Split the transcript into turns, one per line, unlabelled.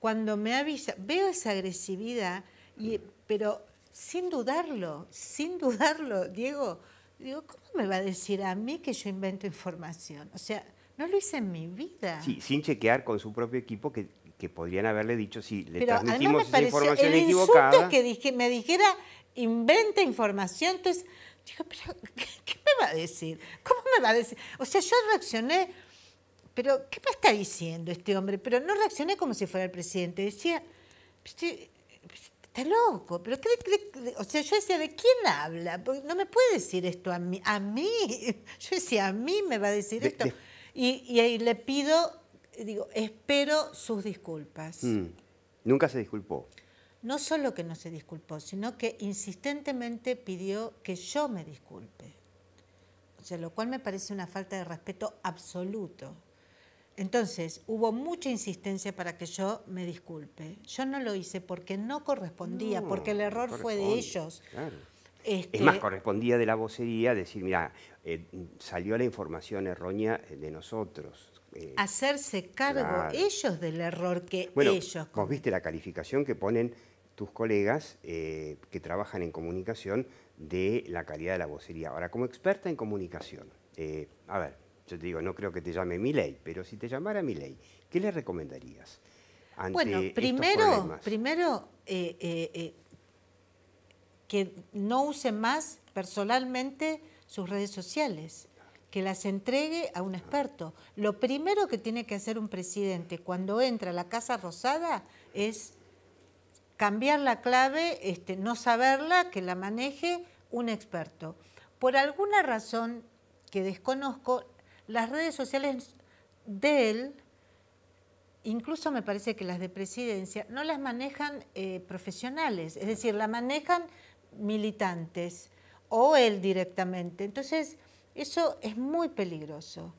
cuando me avisa, veo esa agresividad, y, pero sin dudarlo, sin dudarlo, Diego, digo, ¿cómo me va a decir a mí que yo invento información? O sea, no lo hice en mi vida. Sí,
sin chequear con su propio equipo que, podrían haberle dicho si le pero transmitimos esa información el equivocada. que
dije, me dijera inventa información, entonces digo, pero ¿qué me va a decir? ¿Cómo me va a decir? O sea, yo reaccioné pero ¿qué me está diciendo este hombre? Pero no reaccioné como si fuera el presidente. Decía, este, está loco, pero o sea, yo decía, ¿de quién habla? no me puede decir esto a mí. A mí. Yo decía, a mí me va a decir esto. Y, y, le pido, digo, espero sus disculpas.
Mm. Nunca se disculpó.
No solo que no se disculpó, sino que insistentemente pidió que yo me disculpe. O sea, lo cual me parece una falta de respeto absoluto. Entonces, hubo mucha insistencia para que yo me disculpe. Yo no lo hice porque no correspondía, porque el error fue de ellos. Es
este más, correspondía de la vocería decir, mira, eh, salió la información errónea eh, de nosotros. Eh,
Hacerse cargo ellos del error que bueno, ellos... Vos
viste la calificación que ponen tus colegas que trabajan en comunicación de la calidad de la vocería. Ahora, como experta en comunicación, a ver, yo te digo, no creo que te llame mi ley, pero si te llamara mi ley, ¿qué le recomendarías? bueno, primero,
primero eh, eh, eh, que no use más personalmente sus redes sociales, que las entregue a un ah. experto. Lo primero que tiene que hacer un presidente cuando entra a la Casa Rosada es cambiar la clave, este, no saberla, que la maneje un experto. Por alguna razón que desconozco, las redes sociales de él, incluso me parece que las de presidencia, no las manejan eh, profesionales, es decir, las manejan militantes o él directamente. Entonces, eso es muy peligroso.